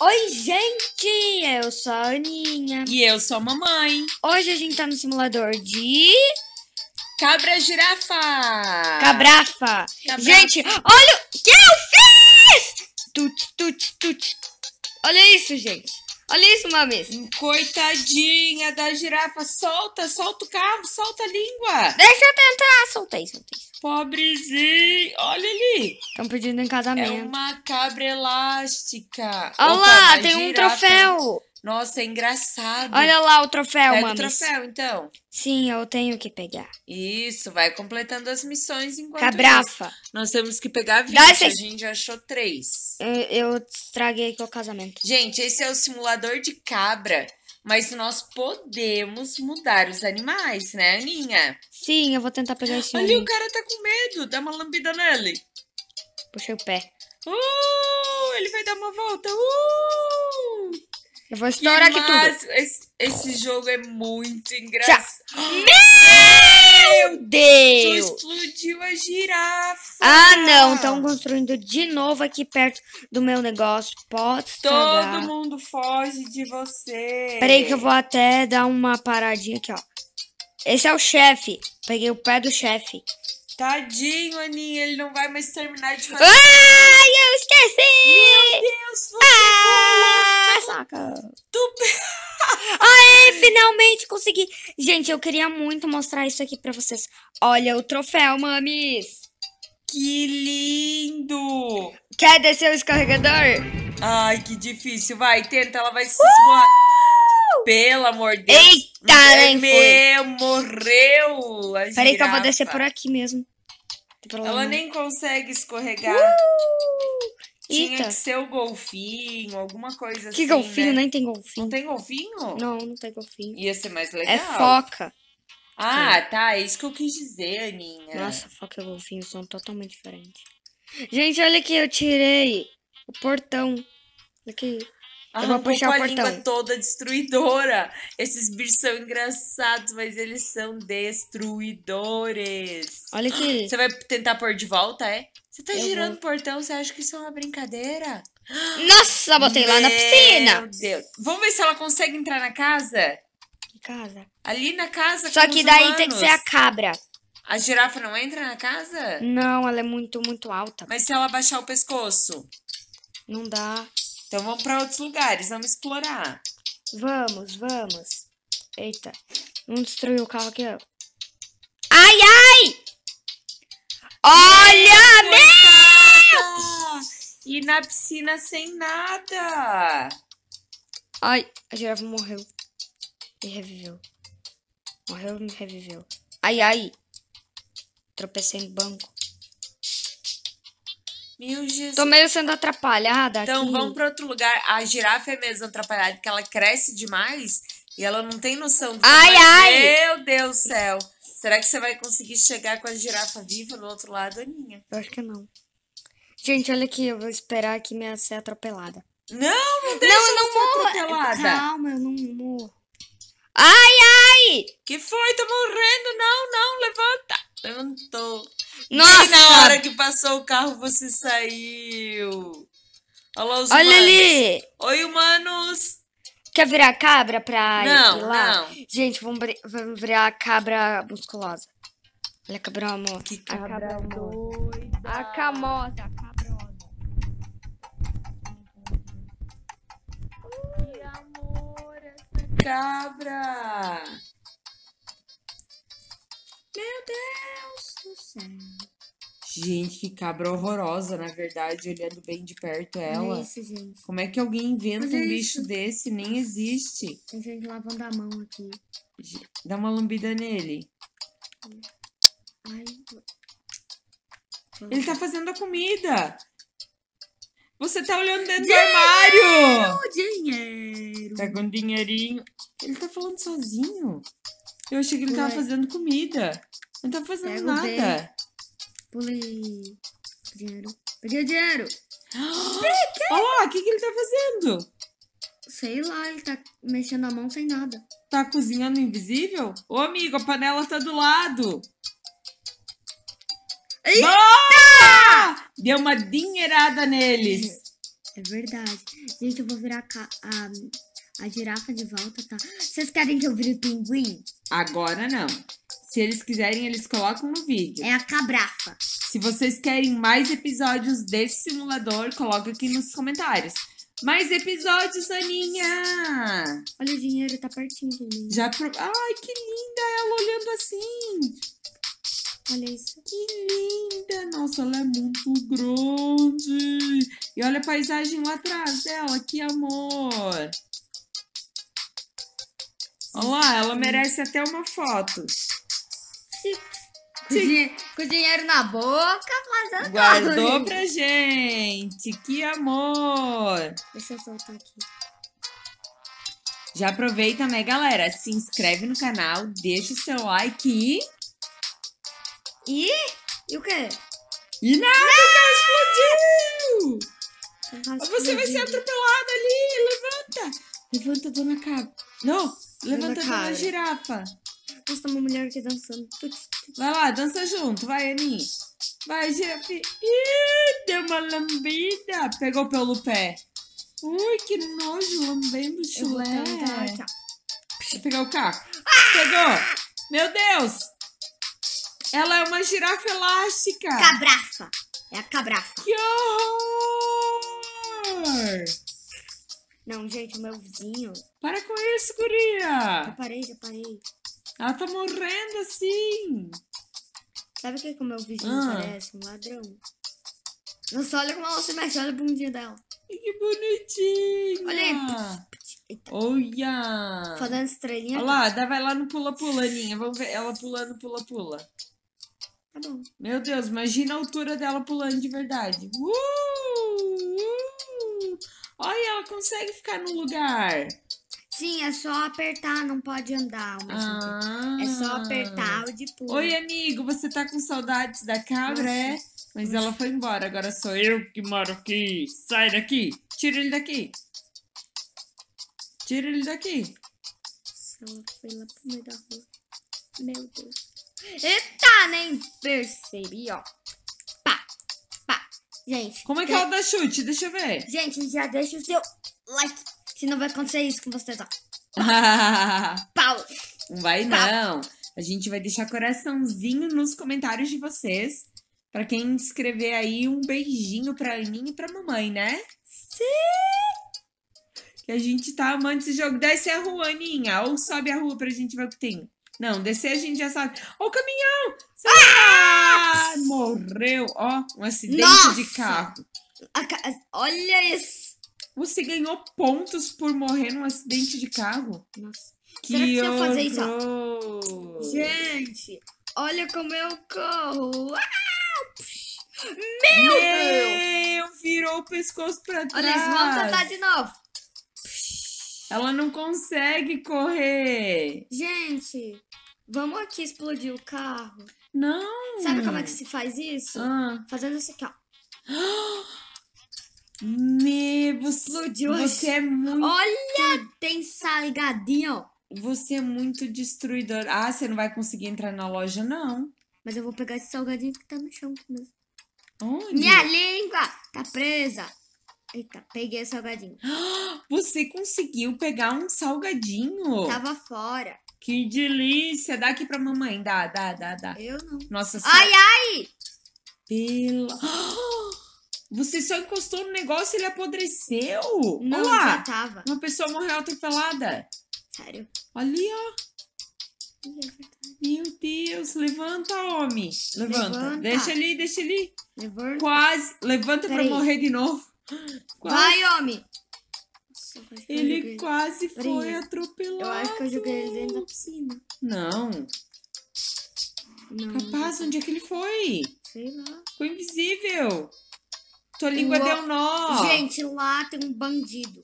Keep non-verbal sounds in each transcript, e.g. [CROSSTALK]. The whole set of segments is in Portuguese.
Oi, gente! Eu sou a Aninha. E eu sou a mamãe. Hoje a gente tá no simulador de. Cabra girafa! Cabrafa! Cabra... Gente, olha o que eu fiz! Tut, tut, tut. Olha isso, gente. Olha isso, mamãe. Coitadinha da girafa. Solta, solta o carro, solta a língua. Deixa eu tentar. Soltei, soltei. Pobrezinho. Olha ali. Estão pedindo em é casamento. É uma cabra elástica. Olha Opa, lá, tem um troféu. Nossa, é engraçado. Olha lá o troféu, mano. É o troféu, então. Sim, eu tenho que pegar. Isso, vai completando as missões enquanto Cabrafa. Isso. Nós temos que pegar 20, Dá a gente achou três. Eu, eu estraguei aqui o casamento. Gente, esse é o simulador de cabra. Mas nós podemos mudar os animais, né, Aninha? Sim, eu vou tentar pegar esse. Olha o cara tá com medo. Dá uma lambida nele. Puxei o pé. Uh, ele vai dar uma volta. Uh! Eu vou é estourar que aqui mas... tudo. Esse, esse, jogo é muito engraçado. Meu Deus! Tu explodiu a girafa! Ah, não! Estão construindo de novo aqui perto do meu negócio. Pode Todo dar. mundo foge de você. Peraí que eu vou até dar uma paradinha aqui, ó. Esse é o chefe. Peguei o pé do chefe. Tadinho, Aninha, ele não vai mais terminar de fazer. Ai, eu esqueci! Meu Deus, você ah, pulou. Saca! Tu... [LAUGHS] Aê, finalmente consegui. Gente, eu queria muito mostrar isso aqui pra vocês. Olha o troféu, mamis. Que lindo! Quer descer o escorregador? Ai, que difícil. Vai, tenta, ela vai se uh! esborrar. Pelo amor de Deus. Eita, é Meu Morreu a Peraí que eu vou descer por aqui mesmo. Ela nem consegue escorregar. Uh! Tinha Eita. que ser o golfinho, alguma coisa que assim. Que golfinho? Né? Nem tem golfinho. Não tem golfinho? Não, não tem golfinho. Ia ser mais é legal. É foca. Ah, Sim. tá. É isso que eu quis dizer, Aninha. Nossa, foca e golfinho são totalmente diferentes. Gente, olha aqui, eu tirei o portão. Olha aqui. Arrancou eu com a língua toda destruidora. Esses bichos são engraçados, mas eles são destruidores. Olha aqui. Você vai tentar pôr de volta, é? Você tá eu girando o portão, você acha que isso é uma brincadeira? Nossa, botei Meu lá na piscina. Meu Deus. Vamos ver se ela consegue entrar na casa? Que casa? Ali na casa Só que daí humanos. tem que ser a cabra. A girafa não entra na casa? Não, ela é muito, muito alta. Mas se ela baixar o pescoço? Não dá. Então vamos para outros lugares, vamos explorar. Vamos, vamos. Eita, não destruiu o carro aqui, Ó. Ai, ai! Olha, meu! meu! E na piscina sem nada. Ai, a girafa morreu. E reviveu. Morreu e reviveu. Ai, ai. Tropecei no banco. Milges. Tô meio sendo atrapalhada então, aqui. Então vamos para outro lugar. A girafa é mesmo atrapalhada, porque ela cresce demais e ela não tem noção do Ai, ai! Meu Deus do céu! Será que você vai conseguir chegar com a girafa viva no outro lado, Aninha? Eu acho que não. Gente, olha aqui, eu vou esperar aqui minha ser atropelada. Não, não deixa não, eu não morro. atropelada. Calma, eu não morro. Ai, ai! Que foi? Tô morrendo. Não, não, levanta. Levantou. Nossa! E na hora que passou o carro, você saiu. Olha, os Olha ali! Oi, humanos! Quer virar cabra pra não, ir lá? Não. Gente, vamos, vamos virar cabra musculosa. Olha, a cabra amor. Que cabra, a cabra doida. A camota. A cabra. Meu Deus do céu. Gente, que cabra horrorosa, na verdade, olhando bem de perto ela. É isso, gente. Como é que alguém inventa um é bicho desse? Nem existe. Tem gente lavando a mão aqui. Dá uma lambida nele. Ai, Ele tá fazendo a comida. Você tá olhando dentro dinheiro, do armário. Dinheiro. Tá com dinheirinho. Ele tá falando sozinho. Eu achei que ele Pula. tava fazendo comida. Não tava fazendo Pega nada. Pulei. Dinheiro. Peguei o dinheiro. [GASPS] Ó, oh, o que, que ele tá fazendo? Sei lá, ele tá mexendo a mão sem nada. Tá cozinhando invisível? Ô, amigo, a panela tá do lado. Eita! Deu uma dinheirada neles. É verdade. Gente, eu vou virar a a girafa de volta tá. Vocês querem que eu vire o pinguim? Agora não. Se eles quiserem, eles colocam no vídeo. É a cabrafa. Se vocês querem mais episódios desse simulador, coloca aqui nos comentários. Mais episódios, Aninha! Olha, o dinheiro tá pertinho de mim. Já pro... Ai, que linda ela olhando assim! Olha isso. Que linda! Nossa, ela é muito grande! E olha a paisagem lá atrás dela, que amor! Olá, lá, ela merece até uma foto. Sim. Com o dinheiro na boca, fazendo Guardou barulho. pra gente. Que amor. Deixa eu soltar aqui. Já aproveita, né, galera? Se inscreve no canal, deixa o seu like e... E? E o quê? E nada, Não! explodiu! Então tá Você vai ser atropelado ali, levanta! Levanta, dona Cabo. Não, Levantando uma girafa. Nossa, uma mulher aqui dançando. Vai lá, dança junto. Vai, Aninha. Vai, girafa. Ih, deu uma lambida. Pegou pelo pé. Ui, que nojo, lambendo chulé. Vou pegar o caco. Ah! Pegou. Meu Deus. Ela é uma girafa elástica. Cabrafa. É a cabrafa. Que horror. Não, gente, o meu vizinho. Para com isso, guria! Já parei, já parei. Ela tá morrendo assim! Sabe o que, é que o meu vizinho ah. parece? Um ladrão. Nossa, olha como ela se mexe, olha a bundinha dela. Que bonitinho! Olha aí. Olha! Fazendo estrelinha. Olha lá, dá, vai lá no pula-pula, Aninha. Vamos ver ela pulando, pula-pula. Tá bom. Meu Deus, imagina a altura dela pulando de verdade. Uh! consegue ficar no lugar. Sim, é só apertar, não pode andar. Ah. É só ah. apertar o de pulo. Oi, amigo, você tá com saudades da cabra, é? Mas ela foi embora, agora sou eu que moro aqui. Sai daqui, tira ele daqui. Tira ele daqui. Ela foi lá pro meio da rua. Meu Deus. Eita, nem percebi, ó. Gente. Como é que é o da chute? Deixa eu ver. Gente, já deixa o seu like. Senão vai acontecer isso com vocês, ó. [LAUGHS] Pau. Não vai, não. A gente vai deixar coraçãozinho nos comentários de vocês. Pra quem escrever aí, um beijinho pra mim e pra mamãe, né? Sim! Que a gente tá amando esse jogo. Desce a rua, Aninha. Ou sobe a rua pra gente ver o que tem. Não, descer a gente já sabe. Ô, caminhão! Ah! Tá- Morreu, ó, um acidente Nossa! de carro. Ca... Olha isso! Você ganhou pontos por morrer num acidente de carro? Nossa. Que Será que horror. se eu fazer isso? Gente, olha como eu corro! Ah! Meu, Meu! Virou o pescoço pra trás. Olha, isso vamos tentar de novo. Ela não consegue correr. Gente, vamos aqui explodir o carro. Não. Sabe como é que se faz isso? Ah. Fazendo isso aqui, ó. [GASPS] Meu, explodiu. Você é muito. Olha, tem salgadinho, ó. Você é muito destruidor. Ah, você não vai conseguir entrar na loja, não. Mas eu vou pegar esse salgadinho que tá no chão aqui mesmo. Onde? Minha língua tá presa. Eita, peguei o salgadinho. [GASPS] Você conseguiu pegar um salgadinho? Tava fora. Que delícia! Dá aqui pra mamãe. Dá, dá, dá, dá. Eu não. Nossa senhora. Ai, ai! Pela. [GASPS] Você só encostou no negócio e ele apodreceu. Não, Olha já tava. Uma pessoa morreu atropelada. Sério? Ali, ó. É Meu Deus, levanta, homem. Levanta. levanta. Deixa ali, deixa ali. Levanta. Quase. Levanta Pera pra morrer de novo. Quase... Vai, homem! ele quase foi Brinha. atropelado. Eu acho que eu joguei ele dentro da piscina. Não. Não. Rapaz, onde é que ele foi? Sei lá. Ficou invisível. Tua língua o... deu nó. Gente, lá tem um bandido.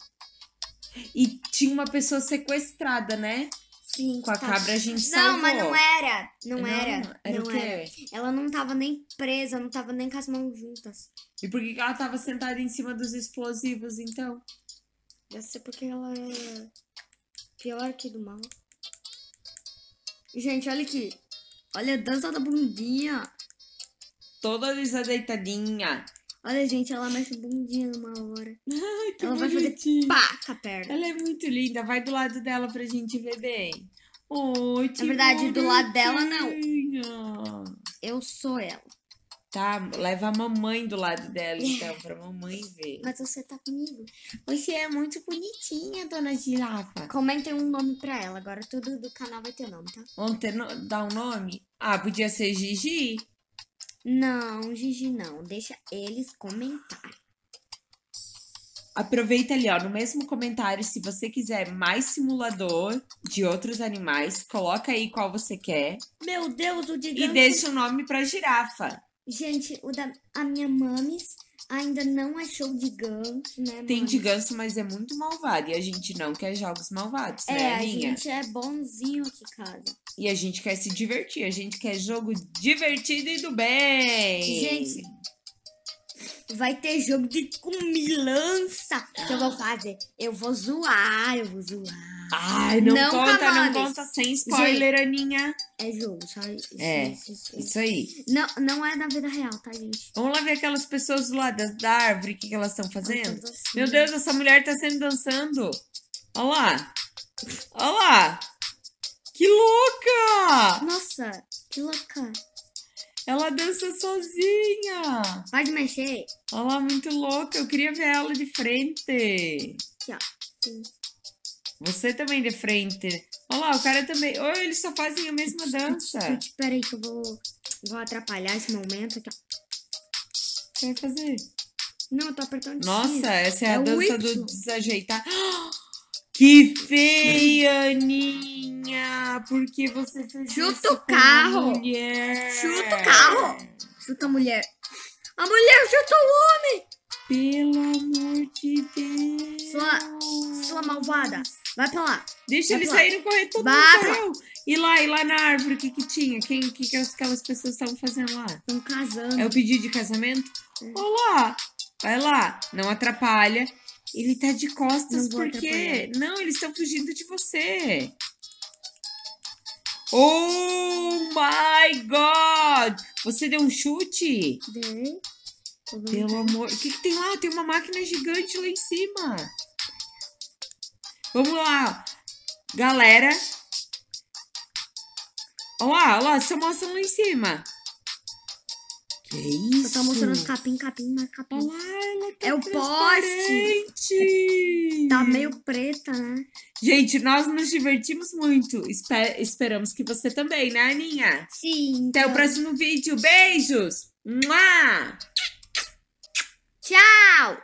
E tinha uma pessoa sequestrada, né? Sim, com a tá. cabra a gente Não, salvou. mas não era. Não, não era. Era não o quê? Era. Ela não tava nem presa, não tava nem com as mãos juntas. E por que ela tava sentada em cima dos explosivos, então? Deve ser porque ela é pior que do mal. Gente, olha aqui. Olha a dança da bundinha. Toda desadeitadinha. Olha, gente, ela mexe bundinha numa hora. [LAUGHS] Ai, ela bonitinho. vai fazer pá com a perna. Ela é muito linda. Vai do lado dela pra gente ver bem. Oi, Na verdade, do lado dela, não. Eu sou ela. Tá, leva a mamãe do lado dela, [LAUGHS] então, pra mamãe ver. Mas você tá comigo. Você é muito bonitinha, dona Girafa. Comentem um nome pra ela. Agora tudo do canal vai ter nome, tá? Vamos ter no... dar um nome? Ah, podia ser Gigi. Não, Gigi, não. Deixa eles comentar. Aproveita ali, ó, no mesmo comentário, se você quiser mais simulador de outros animais, coloca aí qual você quer. Meu Deus, o gigante... E deixa o nome pra girafa. Gente, o da a minha mames ainda não achou é de ganso, né? Mãe? Tem de ganso, mas é muito malvado. E a gente não quer jogos malvados, né, é, né, Aninha? A gente é bonzinho aqui, cara. E a gente quer se divertir, a gente quer jogo divertido e do bem. Gente, vai ter jogo de comilança que então, eu vou fazer. Eu vou zoar, eu vou zoar. Ai, não, não conta, não conta sem spoiler, gente, Aninha. É jogo, sabe? Isso, é, isso, aí. Não, não é da vida real, tá, gente? Vamos lá ver aquelas pessoas lá da, da árvore, o que, que elas estão fazendo? Assim, Meu Deus, essa mulher tá sendo dançando. Olha lá. Olha lá. Que louca! Nossa, que louca. Ela dança sozinha. Pode mexer. Olha lá, muito louca. Eu queria ver ela de frente. Aqui, ó. Sim. Você também de frente. Olha lá, o cara também. Ou eles só fazem a mesma dança. Peraí, que eu vou, vou atrapalhar esse momento aqui. Você vai fazer? Não, eu tô apertando Nossa, essa é, é a dança do desajeitar. [GASPS] Que feia, Aninha! Por que você fez Chuta isso? Chuta o carro! Mulher? Chuta o carro! Chuta a mulher! A mulher chuta o homem! Pelo amor de Deus! Sua, sua malvada! Vai pra lá. Deixa eles saírem correr todo mundo. E lá, e lá na árvore, o que que tinha? Quem, que que aquelas pessoas estavam fazendo lá? Estão casando. É o pedido de casamento? Olá, é. vai lá. Não atrapalha. Ele tá de costas por porque... Não, eles estão fugindo de você. Oh my God! Você deu um chute? Dei. Pelo amor... O que que tem lá? Tem uma máquina gigante lá em cima. Vamos lá, galera. Olha lá, olha lá, só mostra lá em cima. Que isso? Só tá mostrando capim, capim, mas capim. Olha lá, tá É o poste. Tá meio preta, né? Gente, nós nos divertimos muito. Esper esperamos que você também, né, Aninha? Sim. Então. Até o então. próximo vídeo. Beijos. Tchau.